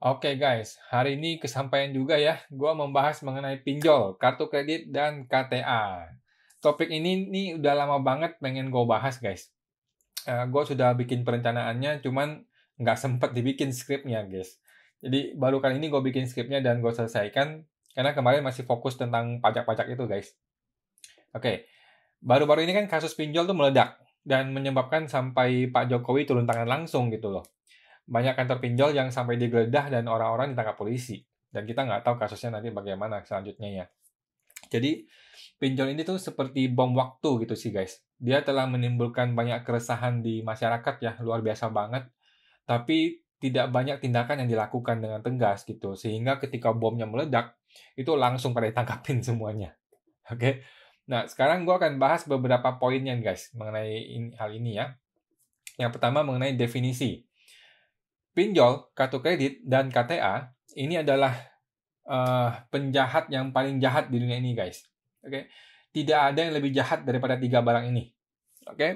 Oke okay guys, hari ini kesampaian juga ya, gue membahas mengenai pinjol, kartu kredit, dan KTA. Topik ini nih udah lama banget pengen gue bahas guys. Uh, eh, gue sudah bikin perencanaannya, cuman nggak sempet dibikin skripnya guys. Jadi baru kali ini gue bikin skripnya dan gue selesaikan, karena kemarin masih fokus tentang pajak-pajak itu guys. Oke, okay. baru-baru ini kan kasus pinjol tuh meledak, dan menyebabkan sampai Pak Jokowi turun tangan langsung gitu loh banyak kantor pinjol yang sampai digeledah dan orang-orang ditangkap polisi. Dan kita nggak tahu kasusnya nanti bagaimana selanjutnya ya. Jadi pinjol ini tuh seperti bom waktu gitu sih guys. Dia telah menimbulkan banyak keresahan di masyarakat ya, luar biasa banget. Tapi tidak banyak tindakan yang dilakukan dengan tegas gitu. Sehingga ketika bomnya meledak, itu langsung pada ditangkapin semuanya. Oke. Nah, sekarang gue akan bahas beberapa poinnya guys mengenai hal ini ya. Yang pertama mengenai definisi pinjol, kartu kredit, dan KTA ini adalah uh, penjahat yang paling jahat di dunia ini, guys. Oke, okay? tidak ada yang lebih jahat daripada tiga barang ini. Oke, okay?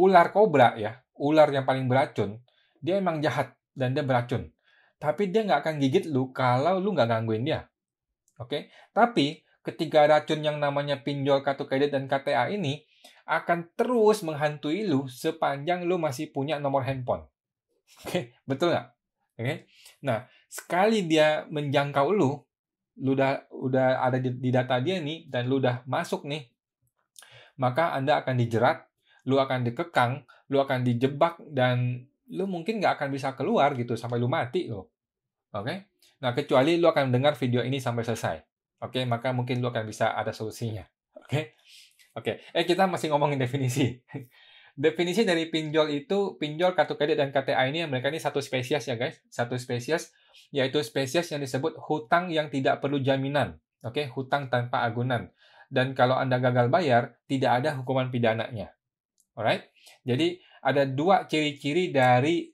ular kobra ya, ular yang paling beracun, dia emang jahat dan dia beracun. Tapi dia nggak akan gigit lu kalau lu nggak gangguin dia. Oke, okay? tapi ketiga racun yang namanya pinjol, kartu kredit, dan KTA ini akan terus menghantui lu sepanjang lu masih punya nomor handphone. Oke, okay? betul nggak? Oke. Okay? Nah, sekali dia menjangkau lu, lu udah udah ada di, di data dia nih dan lu udah masuk nih, maka Anda akan dijerat, lu akan dikekang, lu akan dijebak dan lu mungkin nggak akan bisa keluar gitu sampai lu mati lo. Oke? Okay? Nah, kecuali lu akan mendengar video ini sampai selesai. Oke, okay? maka mungkin lu akan bisa ada solusinya. Oke? Okay? Oke, okay. eh kita masih ngomongin definisi. Definisi dari pinjol itu pinjol kartu kredit dan KTA ini yang mereka ini satu spesies ya guys, satu spesies yaitu spesies yang disebut hutang yang tidak perlu jaminan. Oke, okay? hutang tanpa agunan. Dan kalau Anda gagal bayar, tidak ada hukuman pidananya. Alright? Jadi ada dua ciri-ciri dari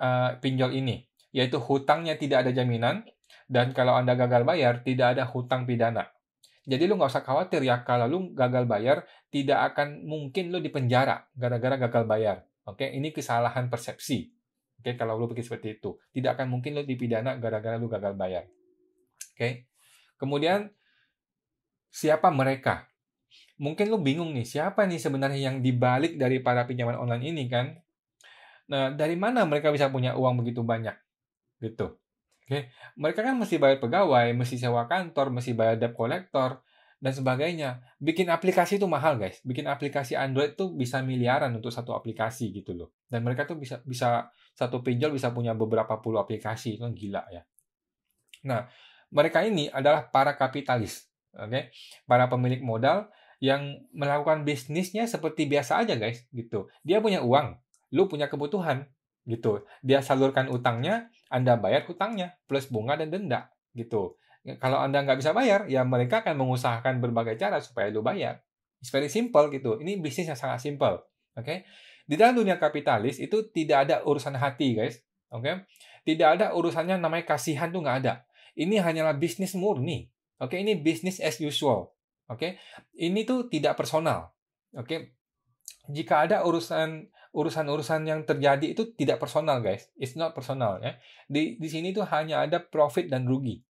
uh, pinjol ini, yaitu hutangnya tidak ada jaminan dan kalau Anda gagal bayar, tidak ada hutang pidana. Jadi lu nggak usah khawatir ya kalau lu gagal bayar tidak akan mungkin lu dipenjara gara-gara gagal bayar. Oke, ini kesalahan persepsi. Oke, kalau lu pikir seperti itu, tidak akan mungkin lu dipidana gara-gara lu gagal bayar. Oke. Kemudian siapa mereka? Mungkin lu bingung nih, siapa nih sebenarnya yang dibalik dari para pinjaman online ini kan? Nah, dari mana mereka bisa punya uang begitu banyak? Gitu. Oke, mereka kan mesti bayar pegawai, mesti sewa kantor, mesti bayar debt collector dan sebagainya. Bikin aplikasi itu mahal, guys. Bikin aplikasi Android tuh bisa miliaran untuk satu aplikasi gitu loh. Dan mereka tuh bisa bisa satu pinjol bisa punya beberapa puluh aplikasi, itu gila ya. Nah, mereka ini adalah para kapitalis, oke? Okay? Para pemilik modal yang melakukan bisnisnya seperti biasa aja, guys, gitu. Dia punya uang, lu punya kebutuhan, gitu. Dia salurkan utangnya, anda bayar hutangnya plus bunga dan denda gitu. Kalau Anda nggak bisa bayar, ya mereka akan mengusahakan berbagai cara supaya lu bayar. It's very simple gitu. Ini bisnis yang sangat simple. Oke. Okay? Di dalam dunia kapitalis itu tidak ada urusan hati, guys. Oke. Okay? Tidak ada urusannya namanya kasihan tuh nggak ada. Ini hanyalah bisnis murni. Oke, okay? ini bisnis as usual. Oke. Ini tuh tidak personal. Oke. Jika ada urusan urusan-urusan yang terjadi itu tidak personal guys. It's not personal ya. Di di sini tuh hanya ada profit dan rugi.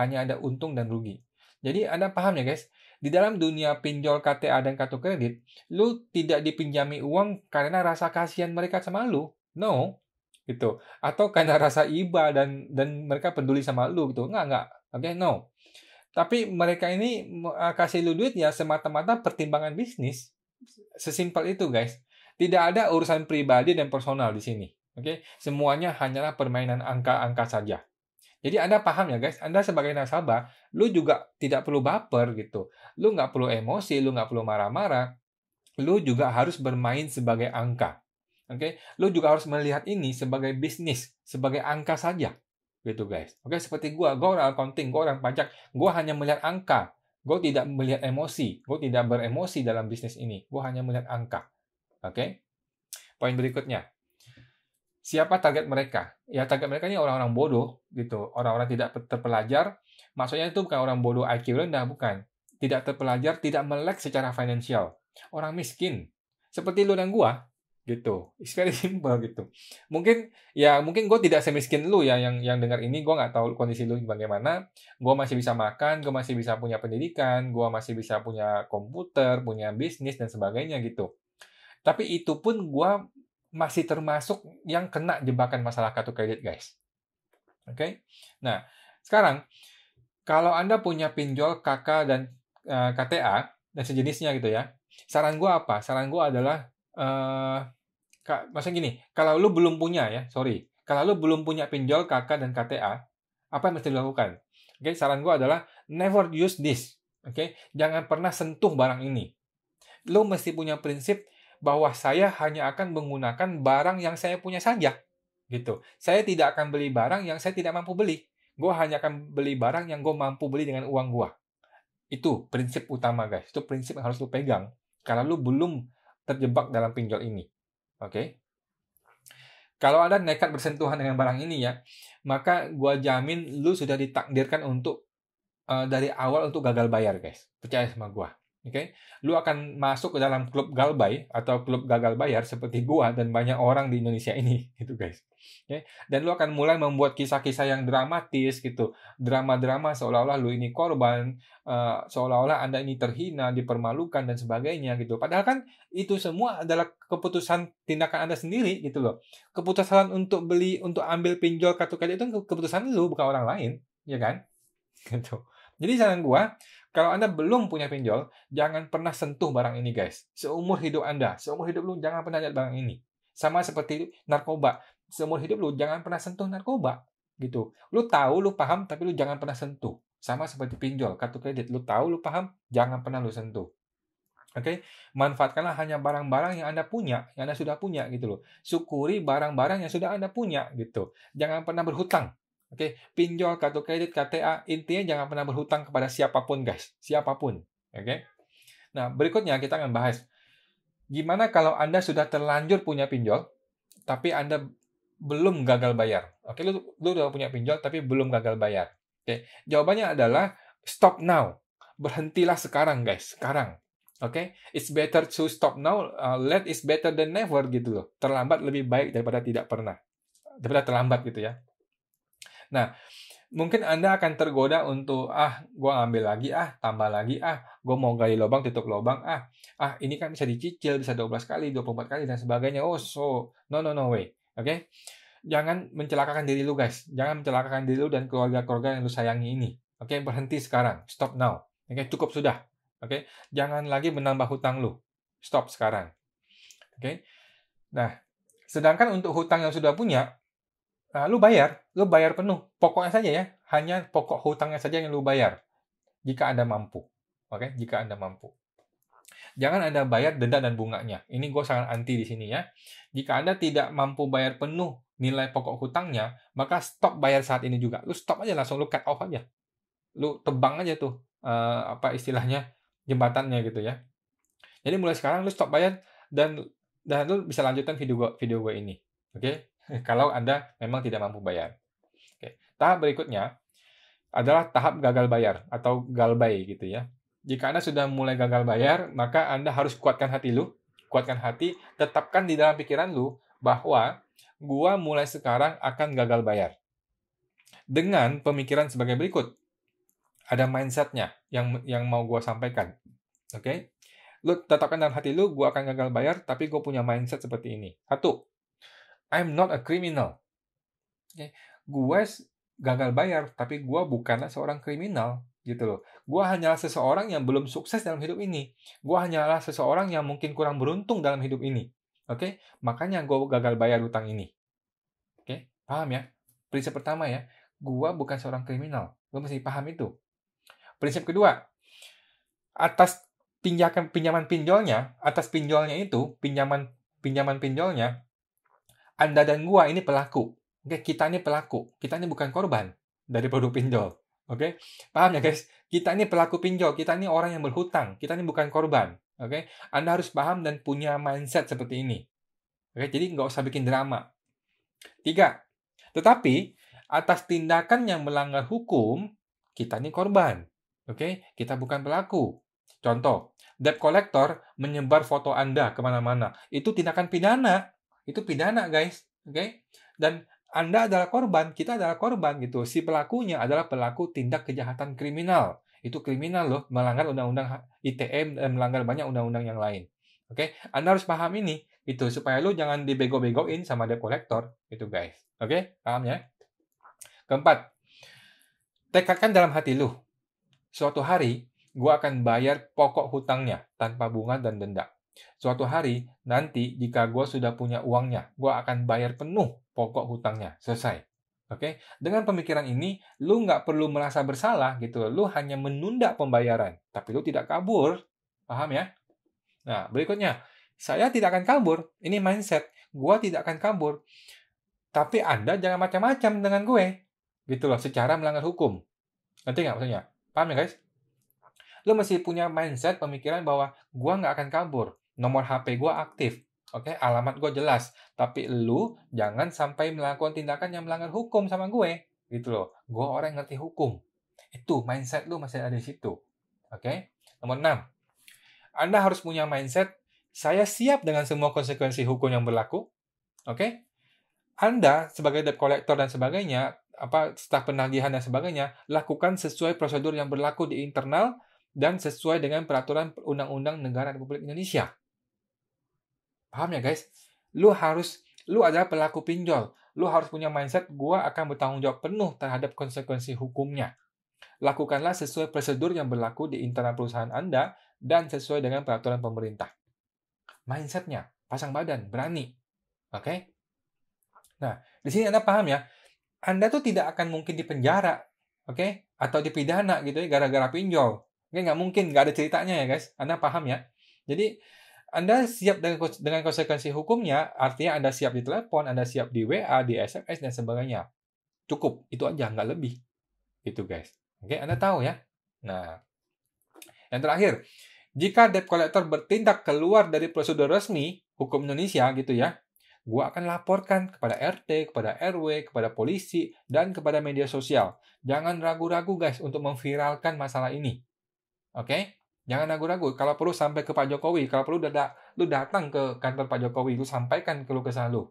Hanya ada untung dan rugi. Jadi Anda paham ya guys? Di dalam dunia pinjol KTA dan kartu kredit, lu tidak dipinjami uang karena rasa kasihan mereka sama lu. No, gitu. Atau karena rasa iba dan dan mereka peduli sama lu gitu. nggak nggak, Oke, okay, no. Tapi mereka ini kasih lu duit ya semata-mata pertimbangan bisnis. Sesimpel itu, guys. Tidak ada urusan pribadi dan personal di sini. Oke, okay? semuanya hanyalah permainan angka-angka saja. Jadi Anda paham ya guys, Anda sebagai nasabah, lu juga tidak perlu baper gitu. Lu nggak perlu emosi, lu nggak perlu marah-marah. Lu juga harus bermain sebagai angka. Oke, okay? lu juga harus melihat ini sebagai bisnis, sebagai angka saja gitu guys. Oke, okay? seperti gua, gua orang accounting, gua orang pajak, gua hanya melihat angka. Gua tidak melihat emosi, gua tidak beremosi dalam bisnis ini. Gua hanya melihat angka. Oke. Okay? Poin berikutnya. Siapa target mereka? Ya target mereka ini orang-orang bodoh gitu, orang-orang tidak terpelajar. Maksudnya itu bukan orang bodoh IQ rendah, bukan. Tidak terpelajar, tidak melek secara finansial. Orang miskin. Seperti lu dan gua gitu. It's very simple gitu. Mungkin ya mungkin gue tidak semiskin lu ya yang yang dengar ini gue nggak tahu kondisi lu bagaimana. Gue masih bisa makan, gue masih bisa punya pendidikan, gue masih bisa punya komputer, punya bisnis dan sebagainya gitu. Tapi itu pun gue masih termasuk yang kena jebakan masalah kartu kredit, guys. Oke? Okay? Nah, sekarang kalau Anda punya pinjol KK dan uh, eh, KTA dan sejenisnya gitu ya. Saran gue apa? Saran gue adalah uh, ka, maksudnya gini, kalau lu belum punya ya, sorry, kalau lu belum punya pinjol KK dan KTA, apa yang mesti dilakukan? Oke, okay, saran gue adalah never use this. Oke, okay? jangan pernah sentuh barang ini. Lu mesti punya prinsip bahwa saya hanya akan menggunakan barang yang saya punya saja. Gitu. Saya tidak akan beli barang yang saya tidak mampu beli. Gue hanya akan beli barang yang gue mampu beli dengan uang gue. Itu prinsip utama guys. Itu prinsip yang harus lo pegang. Karena lo belum terjebak dalam pinjol ini. Oke? Okay? Kalau ada nekat bersentuhan dengan barang ini ya, maka gue jamin lo sudah ditakdirkan untuk uh, dari awal untuk gagal bayar, guys. Percaya sama gue? okay? lu akan masuk ke dalam klub galbay atau klub gagal bayar seperti gua dan banyak orang di Indonesia ini gitu guys okay? dan lu akan mulai membuat kisah-kisah yang dramatis gitu drama-drama seolah-olah lu ini korban uh, seolah-olah anda ini terhina dipermalukan dan sebagainya gitu padahal kan itu semua adalah keputusan tindakan anda sendiri gitu loh keputusan untuk beli untuk ambil pinjol kartu kredit itu keputusan lu bukan orang lain ya kan gitu jadi saran gua kalau Anda belum punya pinjol, jangan pernah sentuh barang ini, guys. Seumur hidup Anda, seumur hidup lu jangan pernah lihat barang ini. Sama seperti narkoba. Seumur hidup lu jangan pernah sentuh narkoba, gitu. Lu tahu, lu paham, tapi lu jangan pernah sentuh. Sama seperti pinjol, kartu kredit. Lu tahu, lu paham, jangan pernah lu sentuh. Oke, okay? manfaatkanlah hanya barang-barang yang Anda punya, yang Anda sudah punya gitu loh. Syukuri barang-barang yang sudah Anda punya gitu. Jangan pernah berhutang Oke, okay? pinjol, kartu kredit, KTA, intinya jangan pernah berhutang kepada siapapun, guys. Siapapun. Oke. Okay? Nah, berikutnya kita akan bahas gimana kalau Anda sudah terlanjur punya pinjol tapi Anda belum gagal bayar. Oke, okay? lu, lu udah punya pinjol tapi belum gagal bayar. Oke. Okay? Jawabannya adalah stop now. Berhentilah sekarang, guys. Sekarang. Oke, okay? it's better to stop now. Uh, late is better than never gitu loh. Terlambat lebih baik daripada tidak pernah. Daripada terlambat gitu ya. Nah, mungkin Anda akan tergoda untuk, ah, gue ambil lagi, ah, tambah lagi, ah, gue mau gali lubang, tutup lubang, ah, ah, ini kan bisa dicicil, bisa 12 kali, 24 kali, dan sebagainya. Oh, so, no, no, no way. Oke? Okay? Jangan mencelakakan diri lu, guys. Jangan mencelakakan diri lu dan keluarga-keluarga yang lu sayangi ini. Oke, okay? berhenti sekarang. Stop now. Oke, okay? cukup sudah. Oke, okay? jangan lagi menambah hutang lu. Stop sekarang. Oke. Okay? Nah, sedangkan untuk hutang yang sudah punya, uh, lu bayar, lu bayar penuh. Pokoknya saja ya, hanya pokok hutangnya saja yang lu bayar. Jika Anda mampu. Oke, okay? jika Anda mampu. Jangan Anda bayar denda dan bunganya. Ini gue sangat anti di sini ya. Jika Anda tidak mampu bayar penuh nilai pokok hutangnya, maka stop bayar saat ini juga. Lu stop aja langsung, lu cut off aja. Lu tebang aja tuh, uh, apa istilahnya, jembatannya gitu ya. Jadi mulai sekarang lu stop bayar dan dan lu bisa lanjutkan video gue video gue ini. Oke, okay? kalau Anda memang tidak mampu bayar. Oke. Tahap berikutnya adalah tahap gagal bayar atau galbay gitu ya. Jika Anda sudah mulai gagal bayar, maka Anda harus kuatkan hati lu, kuatkan hati, tetapkan di dalam pikiran lu bahwa gua mulai sekarang akan gagal bayar. Dengan pemikiran sebagai berikut. Ada mindsetnya yang yang mau gua sampaikan. Oke? Okay? Lu tetapkan dalam hati lu, gua akan gagal bayar, tapi gua punya mindset seperti ini. Satu, I'm not a criminal. Okay. Eh, gue gagal bayar, tapi gue bukanlah seorang kriminal gitu loh. Gue hanyalah seseorang yang belum sukses dalam hidup ini. Gue hanyalah seseorang yang mungkin kurang beruntung dalam hidup ini. Oke, okay? makanya gue gagal bayar utang ini. Oke, okay? paham ya? Prinsip pertama ya, gue bukan seorang kriminal. Gue mesti paham itu. Prinsip kedua, atas pinjaman pinjaman pinjolnya, atas pinjolnya itu, pinjaman pinjaman pinjolnya, anda dan gua ini pelaku. Oke, okay? kita ini pelaku. Kita ini bukan korban dari produk pinjol. Oke, okay? paham ya guys? Kita ini pelaku pinjol, kita ini orang yang berhutang, kita ini bukan korban. Oke, okay? Anda harus paham dan punya mindset seperti ini. Oke, okay? jadi nggak usah bikin drama. Tiga, tetapi atas tindakan yang melanggar hukum, kita ini korban. Oke, okay? kita bukan pelaku. Contoh, debt collector menyebar foto Anda kemana-mana. Itu tindakan pidana itu pidana guys oke okay? dan anda adalah korban kita adalah korban gitu si pelakunya adalah pelaku tindak kejahatan kriminal itu kriminal loh melanggar undang-undang itm dan eh, melanggar banyak undang-undang yang lain oke okay? Anda harus paham ini itu supaya lo jangan dibego-begoin sama debt collector itu guys oke okay? paham ya keempat tekadkan dalam hati lo, suatu hari gua akan bayar pokok hutangnya tanpa bunga dan denda Suatu hari, nanti jika gue sudah punya uangnya, gue akan bayar penuh pokok hutangnya. Selesai. Oke, dengan pemikiran ini, lu nggak perlu merasa bersalah gitu. Lu hanya menunda pembayaran, tapi lu tidak kabur. Paham ya? Nah, berikutnya, saya tidak akan kabur. Ini mindset. gue tidak akan kabur. Tapi Anda jangan macam-macam dengan gue. Gitu loh, secara melanggar hukum. Nanti nggak maksudnya? Paham ya, guys? Lu masih punya mindset, pemikiran bahwa gue nggak akan kabur nomor HP gue aktif, Oke, okay, alamat gue jelas. Tapi lu jangan sampai melakukan tindakan yang melanggar hukum sama gue. Gitu loh. Gue orang yang ngerti hukum. Itu mindset lu masih ada di situ. Oke. Okay? Nomor enam, Anda harus punya mindset saya siap dengan semua konsekuensi hukum yang berlaku. Oke? Okay? Anda sebagai debt collector dan sebagainya, apa staf penagihan dan sebagainya, lakukan sesuai prosedur yang berlaku di internal dan sesuai dengan peraturan undang-undang negara Republik Indonesia. Paham ya guys? Lu harus, lu adalah pelaku pinjol. Lu harus punya mindset, gua akan bertanggung jawab penuh terhadap konsekuensi hukumnya. Lakukanlah sesuai prosedur yang berlaku di internal perusahaan Anda dan sesuai dengan peraturan pemerintah. Mindsetnya, pasang badan, berani. Oke? Okay? Nah, di sini Anda paham ya? Anda tuh tidak akan mungkin dipenjara, oke? Okay? Atau dipidana gitu ya, gara-gara pinjol. Ini nggak mungkin, nggak ada ceritanya ya guys. Anda paham ya? Jadi, anda siap dengan dengan konsekuensi hukumnya, artinya Anda siap di telepon, Anda siap di WA, di SMS dan sebagainya. Cukup, itu aja nggak lebih. Itu guys. Oke, Anda tahu ya. Nah, yang terakhir, jika debt collector bertindak keluar dari prosedur resmi hukum Indonesia gitu ya, gua akan laporkan kepada RT, kepada RW, kepada polisi, dan kepada media sosial. Jangan ragu-ragu guys untuk memviralkan masalah ini. Oke? Okay? Jangan ragu-ragu. Kalau perlu sampai ke Pak Jokowi. Kalau perlu dada, lu datang ke kantor Pak Jokowi. Lu sampaikan ke lu kesan lu.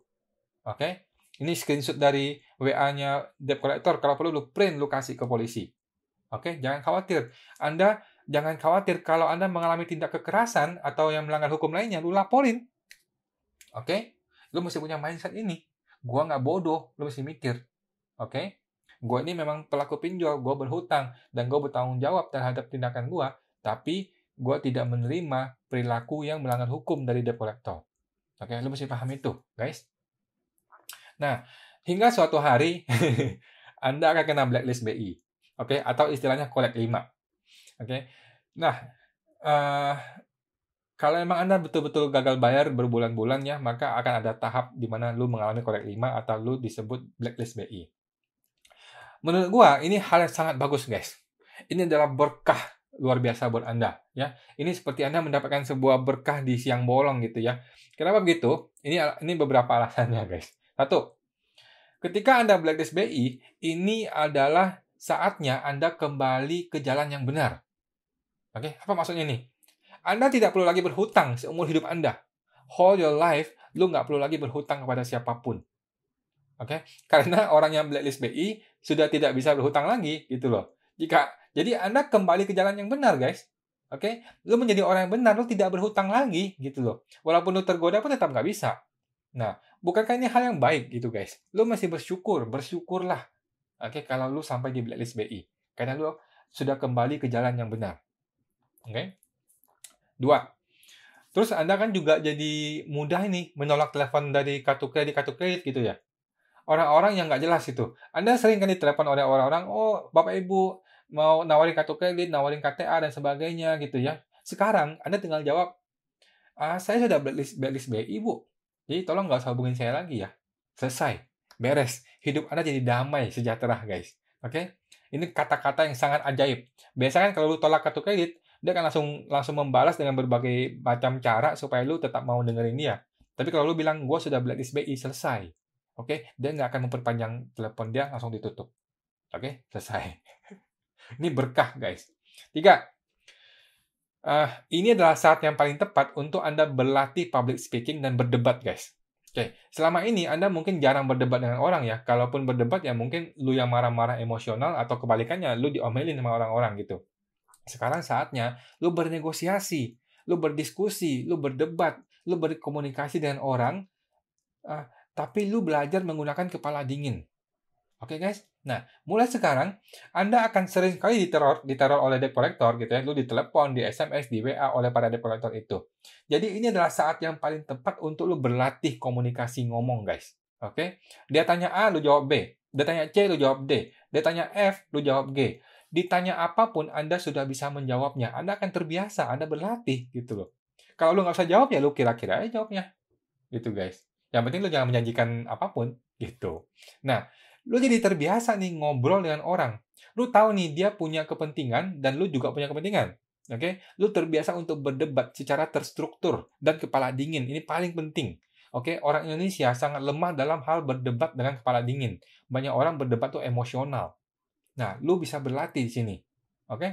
Oke? Okay? Ini screenshot dari WA-nya debt collector. Kalau perlu lu print, lu kasih ke polisi. Oke? Okay? Jangan khawatir. Anda jangan khawatir kalau Anda mengalami tindak kekerasan atau yang melanggar hukum lainnya, lu laporin. Oke? Okay? Lu mesti punya mindset ini. Gua nggak bodoh. Lu mesti mikir. Oke? Okay? Gue ini memang pelaku pinjol, Gua berhutang, dan gue bertanggung jawab terhadap tindakan gue tapi gue tidak menerima perilaku yang melanggar hukum dari debt collector. Oke, lu mesti paham itu, guys. Nah, hingga suatu hari Anda akan kena blacklist BI, oke, atau istilahnya kolek 5. Oke. Nah, uh, kalau memang Anda betul-betul gagal bayar berbulan-bulan ya, maka akan ada tahap di mana lu mengalami kolek 5 atau lu disebut blacklist BI. Menurut gua ini hal yang sangat bagus, guys. Ini adalah berkah luar biasa buat Anda ya. Ini seperti Anda mendapatkan sebuah berkah di siang bolong gitu ya. Kenapa begitu? Ini ini beberapa alasannya guys. Satu, ketika Anda blacklist BI, ini adalah saatnya Anda kembali ke jalan yang benar. Oke, apa maksudnya ini? Anda tidak perlu lagi berhutang seumur hidup Anda. Whole your life, lu nggak perlu lagi berhutang kepada siapapun. Oke, karena orang yang blacklist BI sudah tidak bisa berhutang lagi gitu loh. Jika jadi Anda kembali ke jalan yang benar, guys. Oke, okay? lu menjadi orang yang benar, lu tidak berhutang lagi gitu loh. Walaupun lu tergoda pun tetap nggak bisa. Nah, bukankah ini hal yang baik gitu guys? Lu masih bersyukur, bersyukurlah. Oke, okay? kalau lu sampai di blacklist BI, karena lu sudah kembali ke jalan yang benar. Oke, okay? dua. Terus Anda kan juga jadi mudah ini menolak telepon dari kartu kredit kartu kredit gitu ya. Orang-orang yang nggak jelas itu. Anda sering kan ditelepon oleh orang-orang, oh bapak ibu mau nawarin kartu kredit, nawarin KTA dan sebagainya gitu ya. Sekarang Anda tinggal jawab, ah, saya sudah blacklist, blacklist BI Bu, jadi tolong nggak usah hubungin saya lagi ya. Selesai, beres. Hidup Anda jadi damai, sejahtera guys. Oke? Okay? Ini kata-kata yang sangat ajaib. Biasanya kan kalau lu tolak kartu kredit, dia akan langsung langsung membalas dengan berbagai macam cara supaya lu tetap mau dengerin dia. Tapi kalau lu bilang, gue sudah blacklist BI, selesai. Oke, okay? dia nggak akan memperpanjang telepon dia, langsung ditutup. Oke, okay? selesai. Ini berkah, guys. Tiga, uh, ini adalah saat yang paling tepat untuk Anda berlatih public speaking dan berdebat, guys. Oke, okay. selama ini Anda mungkin jarang berdebat dengan orang ya. Kalaupun berdebat ya mungkin lu yang marah-marah emosional atau kebalikannya lu diomelin sama orang-orang gitu. Sekarang saatnya lu bernegosiasi, lu berdiskusi, lu berdebat, lu berkomunikasi dengan orang, uh, tapi lu belajar menggunakan kepala dingin. Oke okay, guys, Nah, mulai sekarang Anda akan sering sekali diteror, diteror oleh debt collector gitu ya, lu ditelepon, di SMS, di WA oleh para debt collector itu. Jadi ini adalah saat yang paling tepat untuk lu berlatih komunikasi ngomong, guys. Oke? Okay? Dia tanya A, lu jawab B. Dia tanya C, lu jawab D. Dia tanya F, lu jawab G. Ditanya apapun, Anda sudah bisa menjawabnya. Anda akan terbiasa, Anda berlatih gitu loh. Kalau lu nggak usah jawab ya lu kira-kira aja jawabnya. Gitu guys. Yang penting lu jangan menjanjikan apapun gitu. Nah, lu jadi terbiasa nih ngobrol dengan orang. Lu tahu nih dia punya kepentingan dan lu juga punya kepentingan. Oke, okay? lu terbiasa untuk berdebat secara terstruktur dan kepala dingin. Ini paling penting. Oke, okay? orang Indonesia sangat lemah dalam hal berdebat dengan kepala dingin. Banyak orang berdebat tuh emosional. Nah, lu bisa berlatih di sini. Oke? Okay?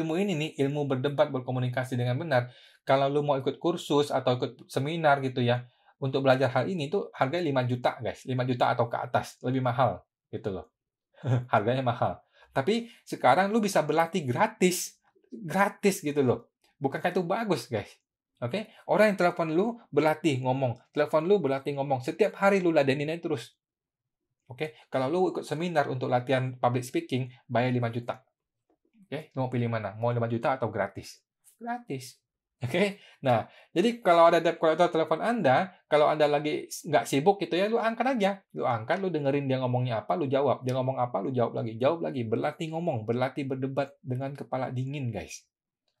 Ilmu ini nih, ilmu berdebat, berkomunikasi dengan benar. Kalau lu mau ikut kursus atau ikut seminar gitu ya, untuk belajar hal ini itu harganya 5 juta guys, 5 juta atau ke atas, lebih mahal gitu loh. harganya mahal. Tapi sekarang lu bisa berlatih gratis, gratis gitu loh. Bukankah itu bagus guys? Oke, okay? orang yang telepon lu berlatih ngomong, telepon lu berlatih ngomong. Setiap hari lu ladenin terus. Oke, okay? kalau lu ikut seminar untuk latihan public speaking, bayar 5 juta. Oke, okay? lu mau pilih mana? Mau 5 juta atau gratis? Gratis. Oke, okay? nah jadi kalau ada debt collector telepon Anda, kalau Anda lagi nggak sibuk gitu ya, lu angkat aja, lu angkat, lu dengerin dia ngomongnya apa, lu jawab, dia ngomong apa, lu jawab lagi, jawab lagi, berlatih ngomong, berlatih berdebat dengan kepala dingin guys,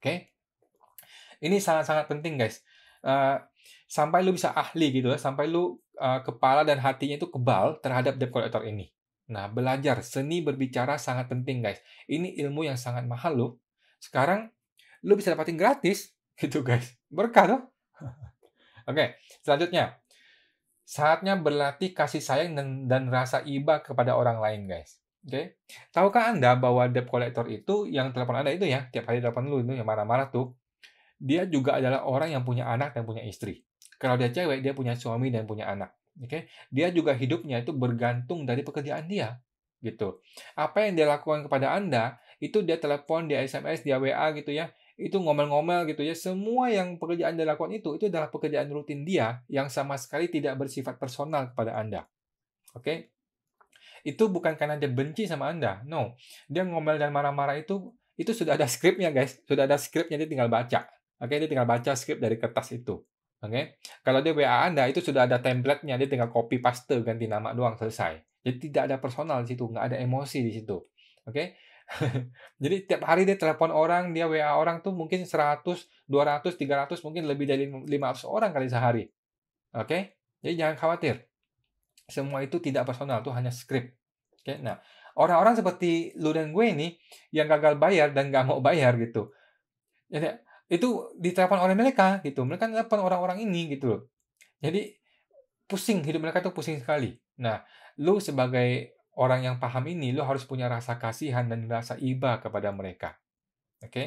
oke? Okay? Ini sangat-sangat penting guys, uh, sampai lu bisa ahli gitu ya, sampai lu uh, kepala dan hatinya itu kebal terhadap debt collector ini. Nah, belajar seni berbicara sangat penting guys. Ini ilmu yang sangat mahal loh. Sekarang lu bisa dapatin gratis Gitu guys. Berkah tuh Oke, selanjutnya. Saatnya berlatih kasih sayang dan, dan rasa iba kepada orang lain, guys. Oke. Tahukah Anda bahwa debt collector itu yang telepon Anda itu ya, tiap hari telepon lu itu yang marah-marah tuh, dia juga adalah orang yang punya anak dan punya istri. Kalau dia cewek, dia punya suami dan punya anak. Oke. Dia juga hidupnya itu bergantung dari pekerjaan dia gitu. Apa yang dia lakukan kepada Anda, itu dia telepon, dia SMS, dia WA gitu ya, itu ngomel-ngomel gitu ya. Semua yang pekerjaan Anda lakukan itu, itu adalah pekerjaan rutin dia yang sama sekali tidak bersifat personal kepada Anda. Oke? Okay? Itu bukan karena dia benci sama Anda. No. Dia ngomel dan marah-marah itu, itu sudah ada skripnya guys. Sudah ada skripnya, dia tinggal baca. Oke, okay? dia tinggal baca skrip dari kertas itu. Oke, okay? kalau dia WA Anda itu sudah ada template-nya, dia tinggal copy paste ganti nama doang selesai. Jadi tidak ada personal di situ, nggak ada emosi di situ. Oke, okay? Jadi tiap hari dia telepon orang, dia WA orang tuh mungkin 100, 200, 300, mungkin lebih dari 500 orang kali sehari. Oke? Okay? Jadi jangan khawatir. Semua itu tidak personal, itu hanya script. Oke? Okay? Nah, orang-orang seperti lu dan gue ini yang gagal bayar dan gak mau bayar gitu. Jadi itu ditelepon oleh mereka gitu. Mereka telepon orang-orang ini gitu loh. Jadi pusing hidup mereka tuh pusing sekali. Nah, lu sebagai orang yang paham ini, lo harus punya rasa kasihan dan rasa iba kepada mereka. Oke? Okay?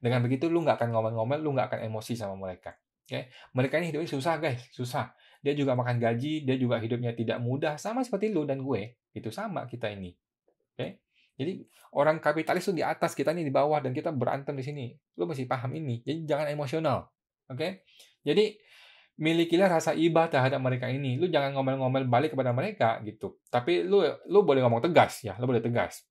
Dengan begitu, lo nggak akan ngomel-ngomel, lo nggak akan emosi sama mereka. Oke? Okay? Mereka ini hidupnya susah, guys. Susah. Dia juga makan gaji, dia juga hidupnya tidak mudah. Sama seperti lo dan gue. Itu sama kita ini. Oke? Okay? Jadi orang kapitalis itu di atas, kita nih di bawah, dan kita berantem di sini. lo masih paham ini. Jadi jangan emosional. Oke? Okay? Jadi milikilah rasa ibah terhadap mereka ini. Lu jangan ngomel-ngomel balik kepada mereka gitu. Tapi lu lu boleh ngomong tegas ya, lu boleh tegas.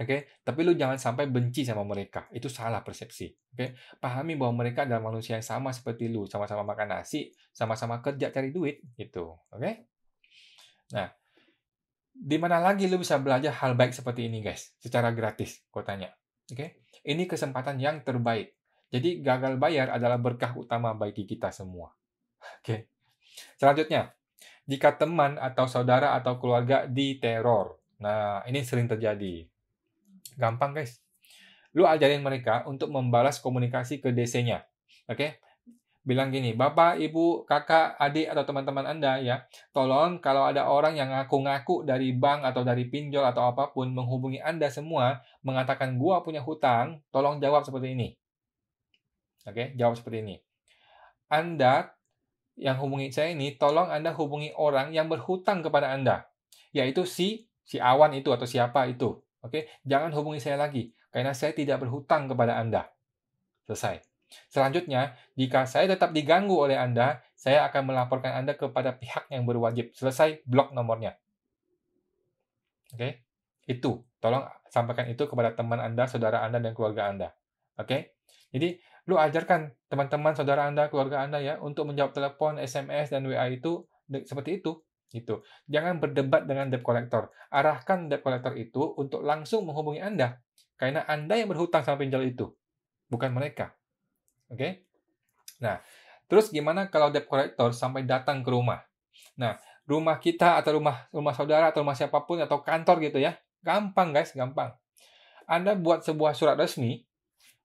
Oke, okay? tapi lu jangan sampai benci sama mereka. Itu salah persepsi. Oke, okay? pahami bahwa mereka adalah manusia yang sama seperti lu, sama-sama makan nasi, sama-sama kerja cari duit gitu. Oke. Okay? Nah, di mana lagi lu bisa belajar hal baik seperti ini, guys? Secara gratis, kotanya. Oke. Okay? Ini kesempatan yang terbaik. Jadi gagal bayar adalah berkah utama bagi kita semua. Oke. Selanjutnya, jika teman atau saudara atau keluarga diteror. Nah, ini sering terjadi. Gampang, guys. Lu ajarin mereka untuk membalas komunikasi ke DC-nya. Oke? Bilang gini, Bapak, Ibu, Kakak, Adik, atau teman-teman Anda ya, tolong kalau ada orang yang ngaku-ngaku dari bank atau dari pinjol atau apapun menghubungi Anda semua, mengatakan gua punya hutang, tolong jawab seperti ini. Oke, jawab seperti ini. Anda yang hubungi saya ini, tolong Anda hubungi orang yang berhutang kepada Anda, yaitu si si Awan itu atau siapa itu. Oke, jangan hubungi saya lagi karena saya tidak berhutang kepada Anda. Selesai. Selanjutnya, jika saya tetap diganggu oleh Anda, saya akan melaporkan Anda kepada pihak yang berwajib. Selesai blok nomornya. Oke? Itu. Tolong sampaikan itu kepada teman Anda, saudara Anda dan keluarga Anda. Oke? Jadi Lu ajarkan teman-teman, saudara Anda, keluarga Anda ya, untuk menjawab telepon, SMS, dan WA itu seperti itu. Gitu. Jangan berdebat dengan debt collector. Arahkan debt collector itu untuk langsung menghubungi Anda. Karena Anda yang berhutang sama pinjol itu. Bukan mereka. Oke? Okay? Nah, terus gimana kalau debt collector sampai datang ke rumah? Nah, rumah kita atau rumah rumah saudara atau rumah siapapun atau kantor gitu ya. Gampang guys, gampang. Anda buat sebuah surat resmi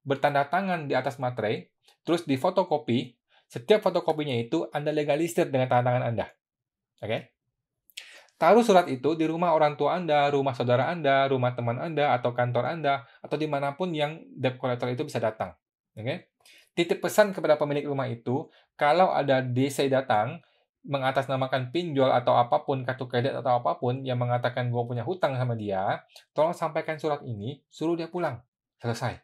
bertanda tangan di atas materai, terus difotokopi, setiap fotokopinya itu Anda legalisir dengan tanda tangan Anda. Oke? Okay? Taruh surat itu di rumah orang tua Anda, rumah saudara Anda, rumah teman Anda, atau kantor Anda, atau dimanapun yang debt collector itu bisa datang. Oke? Okay? Titip pesan kepada pemilik rumah itu, kalau ada DC datang, mengatasnamakan pinjol atau apapun, kartu kredit atau apapun yang mengatakan gue punya hutang sama dia, tolong sampaikan surat ini, suruh dia pulang. Selesai.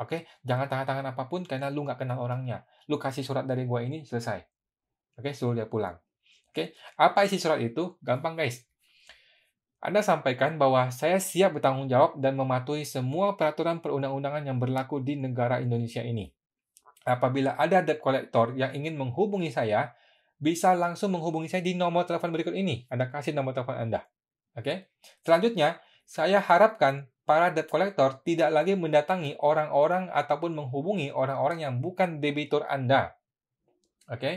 Oke, okay? jangan tangan-tangan apapun karena lu nggak kenal orangnya. Lu kasih surat dari gua ini selesai. Oke, okay? suruh dia pulang. Oke, okay? apa isi surat itu? Gampang guys. Anda sampaikan bahwa saya siap bertanggung jawab dan mematuhi semua peraturan perundang-undangan yang berlaku di negara Indonesia ini. Apabila ada debt collector yang ingin menghubungi saya, bisa langsung menghubungi saya di nomor telepon berikut ini. Anda kasih nomor telepon Anda. Oke. Okay? Selanjutnya, saya harapkan para debt collector tidak lagi mendatangi orang-orang ataupun menghubungi orang-orang yang bukan debitur Anda. Oke? Okay?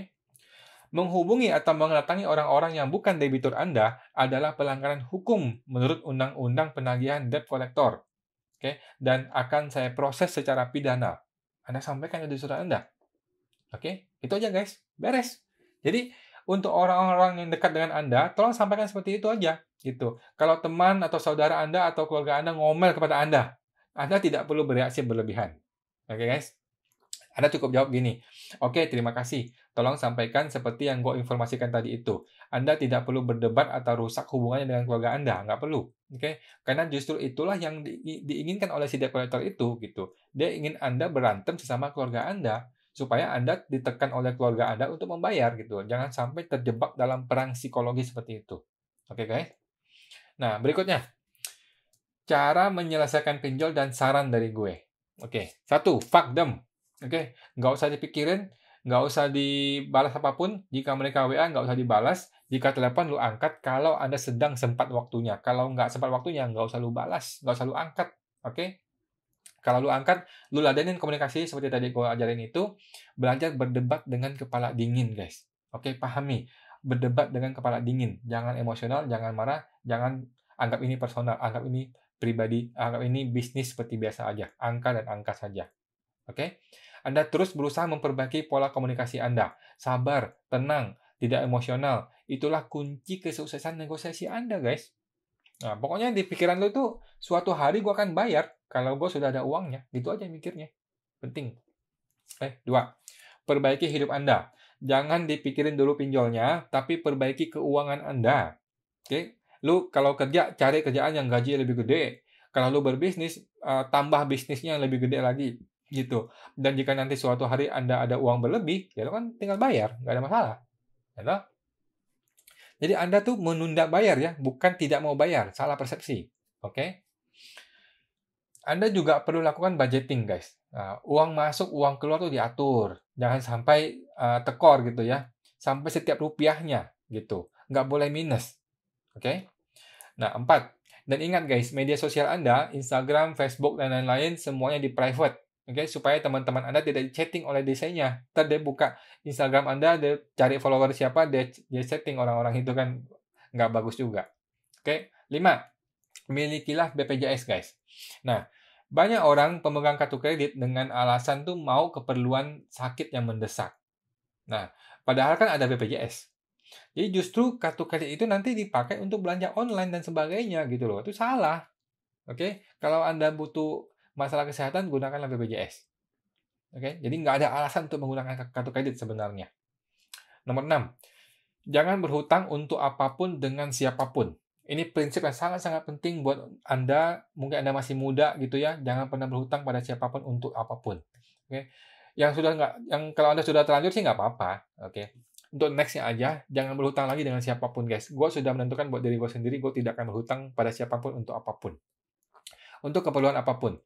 Menghubungi atau mendatangi orang-orang yang bukan debitur Anda adalah pelanggaran hukum menurut Undang-Undang Penagihan Debt Collector. Oke? Okay? Dan akan saya proses secara pidana. Anda sampaikan di surat Anda. Oke? Okay? Itu aja guys. Beres. Jadi, untuk orang-orang yang dekat dengan Anda, tolong sampaikan seperti itu aja. Gitu. Kalau teman atau saudara Anda atau keluarga Anda ngomel kepada Anda, Anda tidak perlu bereaksi berlebihan. Oke okay, guys? Anda cukup jawab gini, oke okay, terima kasih, tolong sampaikan seperti yang gue informasikan tadi itu. Anda tidak perlu berdebat atau rusak hubungannya dengan keluarga Anda, nggak perlu. Oke, okay? karena justru itulah yang di, diinginkan oleh si dekorator itu gitu. Dia ingin Anda berantem sesama keluarga Anda supaya Anda ditekan oleh keluarga Anda untuk membayar gitu. Jangan sampai terjebak dalam perang psikologi seperti itu. Oke okay, guys? Nah, berikutnya. Cara menyelesaikan pinjol dan saran dari gue. Oke, satu, fuck them. Oke, nggak usah dipikirin, nggak usah dibalas apapun. Jika mereka WA, nggak usah dibalas. Jika telepon, lu angkat. Kalau Anda sedang sempat waktunya. Kalau nggak sempat waktunya, nggak usah lu balas. Nggak usah lu angkat. Oke, kalau lu angkat, lu ladenin komunikasi seperti tadi gue ajarin itu, belajar berdebat dengan kepala dingin, guys. Oke, pahami berdebat dengan kepala dingin. Jangan emosional, jangan marah, jangan anggap ini personal, anggap ini pribadi, anggap ini bisnis seperti biasa aja. Angka dan angka saja. Oke? Okay? Anda terus berusaha memperbaiki pola komunikasi Anda. Sabar, tenang, tidak emosional. Itulah kunci kesuksesan negosiasi Anda, guys. Nah, pokoknya di pikiran lo tuh suatu hari gue akan bayar kalau gue sudah ada uangnya. Gitu aja mikirnya. Penting. Eh, dua. Perbaiki hidup Anda jangan dipikirin dulu pinjolnya, tapi perbaiki keuangan Anda. Oke, okay? lu kalau kerja cari kerjaan yang gaji lebih gede. Kalau lu berbisnis, uh, tambah bisnisnya yang lebih gede lagi gitu. Dan jika nanti suatu hari Anda ada uang berlebih, ya lu kan tinggal bayar, nggak ada masalah. Ya Jadi Anda tuh menunda bayar ya, bukan tidak mau bayar, salah persepsi. Oke? Okay? Anda juga perlu lakukan budgeting, guys. Nah, uang masuk, uang keluar tuh diatur. Jangan sampai uh, tekor gitu ya. Sampai setiap rupiahnya gitu. Nggak boleh minus. Oke? Okay? Nah, empat. Dan ingat guys, media sosial Anda, Instagram, Facebook, dan lain-lain, semuanya di private. Oke, okay? supaya teman-teman Anda tidak chatting oleh desainnya. Ntar dia buka Instagram Anda, dia cari follower siapa, dia, dia chatting orang-orang itu kan nggak bagus juga. Oke, okay? lima. Milikilah BPJS guys. Nah, banyak orang pemegang kartu kredit dengan alasan tuh mau keperluan sakit yang mendesak. Nah, padahal kan ada BPJS. Jadi justru kartu kredit itu nanti dipakai untuk belanja online dan sebagainya gitu loh. Itu salah. Oke, okay? kalau Anda butuh masalah kesehatan gunakanlah BPJS. Oke, okay? jadi nggak ada alasan untuk menggunakan kartu kredit sebenarnya. Nomor 6. Jangan berhutang untuk apapun dengan siapapun. Ini prinsip yang sangat-sangat penting buat Anda, mungkin Anda masih muda gitu ya, jangan pernah berhutang pada siapapun untuk apapun. Oke. Okay? Yang sudah nggak, yang kalau Anda sudah terlanjur sih nggak apa-apa. Oke. Okay? Untuk nextnya aja, jangan berhutang lagi dengan siapapun guys. Gue sudah menentukan buat diri gue sendiri, gue tidak akan berhutang pada siapapun untuk apapun. Untuk keperluan apapun.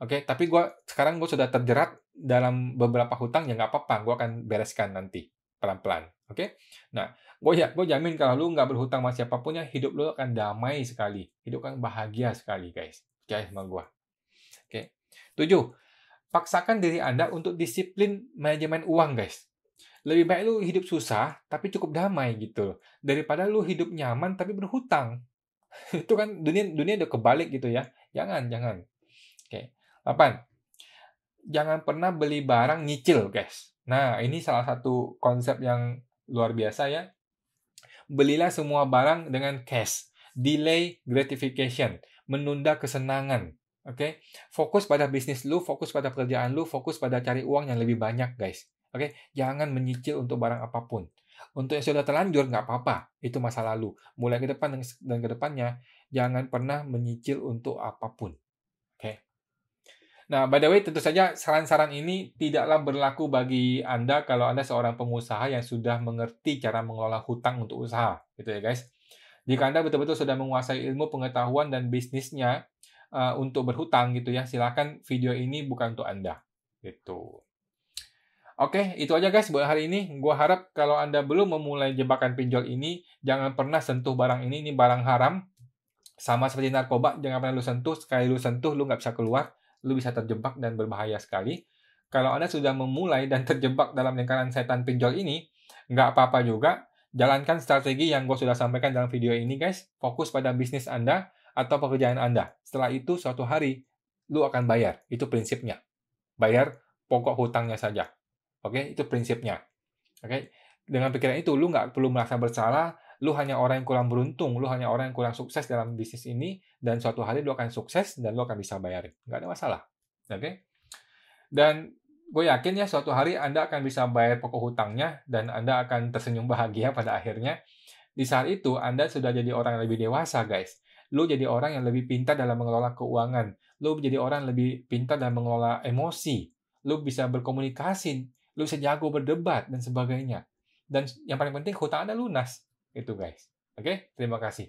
Oke, okay? tapi gue sekarang gue sudah terjerat dalam beberapa hutang ya nggak apa-apa, gue akan bereskan nanti pelan-pelan. Oke? Nah, gue ya, gue jamin kalau lu nggak berhutang sama siapapun ya, hidup lu akan damai sekali. Hidup kan bahagia sekali, guys. Guys, sama gue. Oke? Okay? Tujuh, paksakan diri Anda untuk disiplin manajemen uang, guys. Lebih baik lu hidup susah, tapi cukup damai gitu. Daripada lu hidup nyaman, tapi berhutang. Itu kan dunia dunia udah kebalik gitu ya. Jangan, jangan. Oke. Okay. 8. jangan pernah beli barang nyicil, guys. Nah, ini salah satu konsep yang luar biasa ya. Belilah semua barang dengan cash. Delay gratification, menunda kesenangan. Oke, okay? fokus pada bisnis lu, fokus pada pekerjaan lu, fokus pada cari uang yang lebih banyak, guys. Oke, okay? jangan menyicil untuk barang apapun. Untuk yang sudah terlanjur nggak apa-apa, itu masa lalu. Mulai ke depan dan ke depannya, jangan pernah menyicil untuk apapun. Oke. Okay? Nah, by the way, tentu saja saran-saran ini tidaklah berlaku bagi Anda kalau Anda seorang pengusaha yang sudah mengerti cara mengelola hutang untuk usaha, gitu ya guys. Jika Anda betul-betul sudah menguasai ilmu pengetahuan dan bisnisnya uh, untuk berhutang gitu ya, silakan video ini bukan untuk Anda, gitu. Oke, itu aja guys buat hari ini. Gua harap kalau Anda belum memulai jebakan pinjol ini, jangan pernah sentuh barang ini, ini barang haram. Sama seperti narkoba, jangan pernah lu sentuh, sekali lu sentuh lu nggak bisa keluar lu bisa terjebak dan berbahaya sekali. Kalau Anda sudah memulai dan terjebak dalam lingkaran setan pinjol ini, nggak apa-apa juga. Jalankan strategi yang gue sudah sampaikan dalam video ini, guys. Fokus pada bisnis Anda atau pekerjaan Anda. Setelah itu, suatu hari, lu akan bayar. Itu prinsipnya. Bayar pokok hutangnya saja. Oke, itu prinsipnya. Oke, dengan pikiran itu, lu nggak perlu merasa bersalah, lu hanya orang yang kurang beruntung, lu hanya orang yang kurang sukses dalam bisnis ini, dan suatu hari lo akan sukses dan lo akan bisa bayarin. Nggak ada masalah. Oke? Okay? Dan gue yakin ya suatu hari Anda akan bisa bayar pokok hutangnya dan Anda akan tersenyum bahagia pada akhirnya. Di saat itu Anda sudah jadi orang yang lebih dewasa, guys. Lo jadi orang yang lebih pintar dalam mengelola keuangan. Lo jadi orang yang lebih pintar dalam mengelola emosi. Lo bisa berkomunikasi. lo bisa jago berdebat dan sebagainya. Dan yang paling penting hutang Anda lunas. Itu guys. Oke, okay? terima kasih.